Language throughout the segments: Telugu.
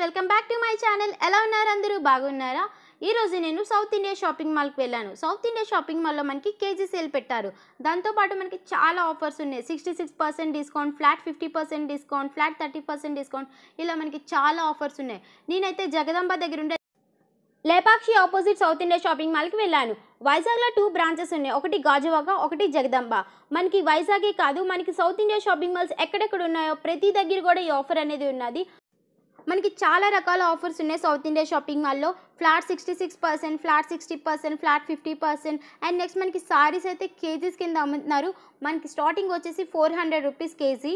welcome back to my channel ఎలా ఉన్నారు అందరూ బాగున్నారా ఈరోజు నేను సౌత్ ఇండియా షాపింగ్ మాల్కి వెళ్ళాను సౌత్ ఇండియా షాపింగ్ మాల్లో మనకి కేజీ సేల్ పెట్టారు దాంతోపాటు మనకి చాలా ఆఫర్స్ ఉన్నాయి sixty six percent discount flat fifty percent discount flat thirty percent discount ఇలా మనకి చాలా ఆఫర్స్ ఉన్నాయి నేనైతే జగదంబ దగ్గర ఉండే Lepakshi opposite South India shopping మాల్కి వెళ్ళాను వైజాగ్లో టూ బ్రాంచెస్ ఉన్నాయి ఒకటి గాజువాగ ఒకటి జగదంబ మనకి వైజాగే కాదు మనకి సౌత్ ఇండియా షాపింగ్ మాల్స్ ఎక్కడెక్కడ ఉన్నాయో ప్రతి దగ్గర కూడా ఈ ఆఫర్ అనేది ఉన్నది మనకి చాలా రకాల ఆఫర్స్ ఉన్నాయి సౌత్ ఇండియా షాపింగ్ మాల్లో flat sixty six percent flat sixty percent flat fifty percent and next మనకి సారీస్ అయితే కేజీస్ కింద అమ్ముతున్నారు మనకి స్టార్టింగ్ వచ్చేసి ఫోర్ హండ్రెడ్ రూపీస్ కేజీ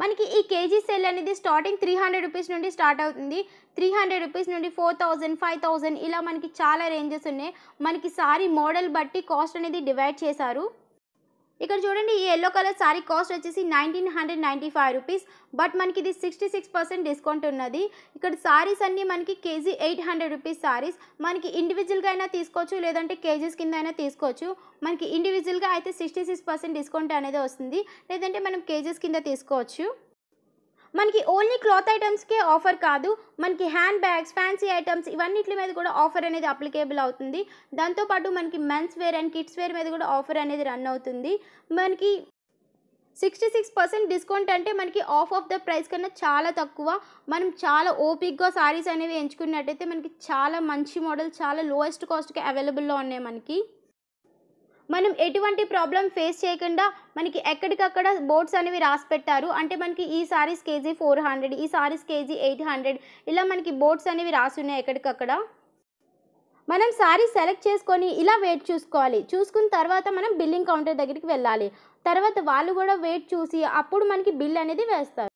మనకి ఈ కేజీ సెల్ అనేది స్టార్టింగ్ త్రీ హండ్రెడ్ రూపీస్ నుండి స్టార్ట్ అవుతుంది త్రీ హండ్రెడ్ రూపీస్ నుండి ఫోర్ థౌజండ్ ఫైవ్ థౌజండ్ ఇలా మనకి చాలా రేంజెస్ ఉన్నాయి మనకి సారీ మోడల్ బట్టి కాస్ట్ అనేది డివైడ్ చేశారు ఇక్కడ చూడండి ఈ ఎల్లో కలర్ శారీ కాస్ట్ వచ్చేసి nineteen hundred ninety five rupees but మనకి ఇది సిక్స్టీ సిక్స్ పర్సెంట్ డిస్కౌంట్ ఉన్నది ఇక్కడ శారీస్ అన్నీ మనకి KG eight hundred rupees saris మనకి ఇండివిజువల్గా అయినా తీసుకోవచ్చు లేదంటే కేజీస్ కింద అయినా తీసుకోవచ్చు మనకి ఇండివిజువల్గా అయితే సిక్స్టీ సిక్స్ పర్సెంట్ డిస్కౌంట్ అనేది వస్తుంది లేదంటే మనం కేజీస్ కింద తీసుకోవచ్చు మనకి ఓన్లీ క్లాత్ ఐటమ్స్కే ఆఫర్ కాదు మనకి హ్యాండ్ బ్యాగ్స్ ఫ్యాన్సీ ఐటమ్స్ ఇవన్నిటి మీద కూడా ఆఫర్ అనేది అప్లికేబుల్ అవుతుంది దాంతోపాటు మనకి men's wear and kids wear మీద కూడా ఆఫర్ అనేది రన్ అవుతుంది మనకి సిక్స్టీ సిక్స్ పర్సెంట్ డిస్కౌంట్ అంటే మనకి ఆఫ్ ఆఫ్ ద ప్రైస్ కన్నా చాలా తక్కువ మనం చాలా ఓపిక్గా సారీస్ అనేవి ఎంచుకున్నట్టయితే మనకి చాలా మంచి మోడల్ చాలా లోయెస్ట్ కాస్ట్కి అవైలబుల్లో ఉన్నాయి మనకి మనం ఎటువంటి ప్రాబ్లం ఫేస్ చేయకుండా మనకి ఎక్కడికక్కడ బోర్డ్స్ అనేవి రాసి పెట్టారు అంటే మనకి ఈ సారీస్ కేజీ ఫోర్ హండ్రెడ్ ఈ సారీస్ కేజీ ఎయిట్ హండ్రెడ్ ఇలా మనకి బోర్డ్స్ అనేవి రాసి ఉన్నాయి ఎక్కడికక్కడ మనం సారీ సెలెక్ట్ చేసుకొని ఇలా వెయిట్ చూసుకోవాలి చూసుకున్న తర్వాత మనం బిల్లింగ్ కౌంటర్ దగ్గరికి వెళ్ళాలి తర్వాత వాళ్ళు కూడా వెయిట్ చూసి అప్పుడు మనకి బిల్ అనేది వేస్తారు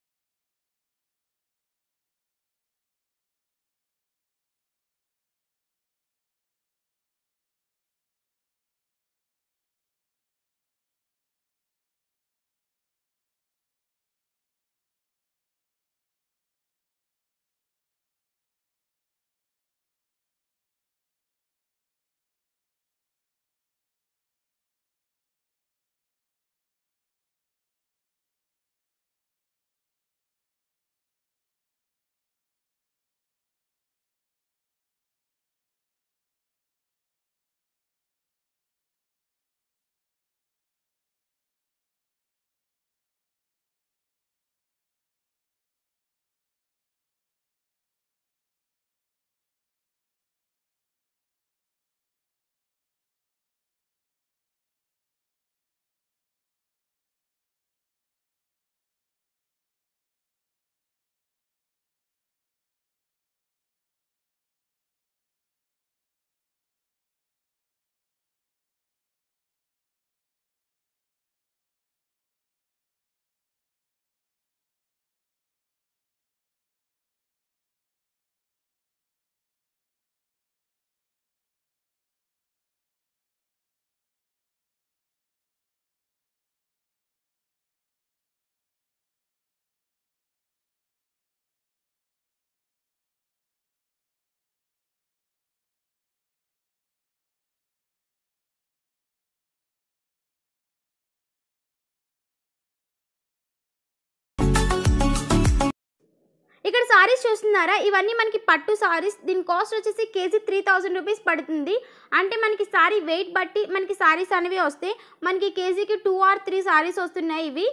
ఇక్కడ సారీస్ చూస్తున్నారా ఇవన్నీ మనకి పట్టు సారీస్ దీని కాస్ట్ వచ్చేసి కేజీ త్రీ థౌజండ్ రూపీస్ పడుతుంది అంటే మనకి సారీ వెయిట్ బట్టి మనకి సారీస్ అనేవి వస్తాయి మనకి కేజీకి టూ ఆర్ త్రీ సారీస్ వస్తున్నాయి ఇవి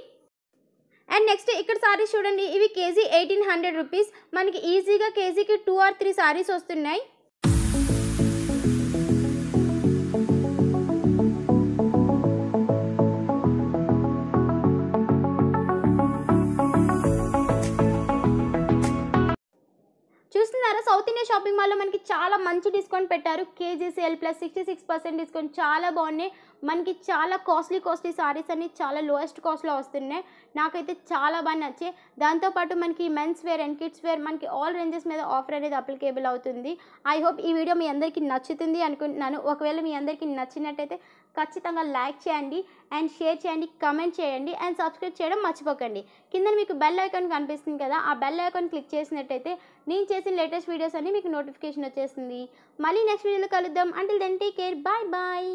అండ్ నెక్స్ట్ ఇక్కడ సారీస్ చూడండి ఇవి కేజీ ఎయిటీన్ హండ్రెడ్ రూపీస్ మనకి ఈజీగా కేజీకి టూ ఆర్ త్రీ సారీస్ వస్తున్నాయి సినిమాలో మనకి చాలా మంచి డిస్కౌంట్ పెట్టారు KG sale plus sixty six percent discount చాలా బాగున్నాయి మనకి చాలా కాస్ట్లీ కాస్ట్లీ సారీస్ అన్ని చాలా లోయెస్ట్ కాస్ట్లో వస్తున్నాయి నాకైతే చాలా బాగా నచ్చాయి దాంతోపాటు మనకి men's wear and kids wear మనకి ఆల్ రేంజెస్ మీద ఆఫర్ అనేది అప్లికేబుల్ అవుతుంది ఐ హోప్ ఈ వీడియో మీ అందరికీ నచ్చుతుంది అనుకుంటున్నాను ఒకవేళ మీ అందరికీ నచ్చినట్టయితే ఖచ్చితంగా లైక్ చేయండి అండ్ షేర్ చేయండి కమెంట్ చేయండి అండ్ సబ్స్క్రైబ్ చేయడం మర్చిపోకండి కింద మీకు బెల్ ఐకాన్ కనిపిస్తుంది కదా ఆ బెల్ ఐకాన్ క్లిక్ చేసినట్టయితే నేను చేసిన లేటెస్ట్ వీడియోస్ అన్ని మీకు నోటిఫికేషన్ నోటిఫికేషన్ వచ్చేస్తుంది మళ్ళీ నెక్స్ట్ వీడియోలో కలుద్దాం అంటే then take care bye bye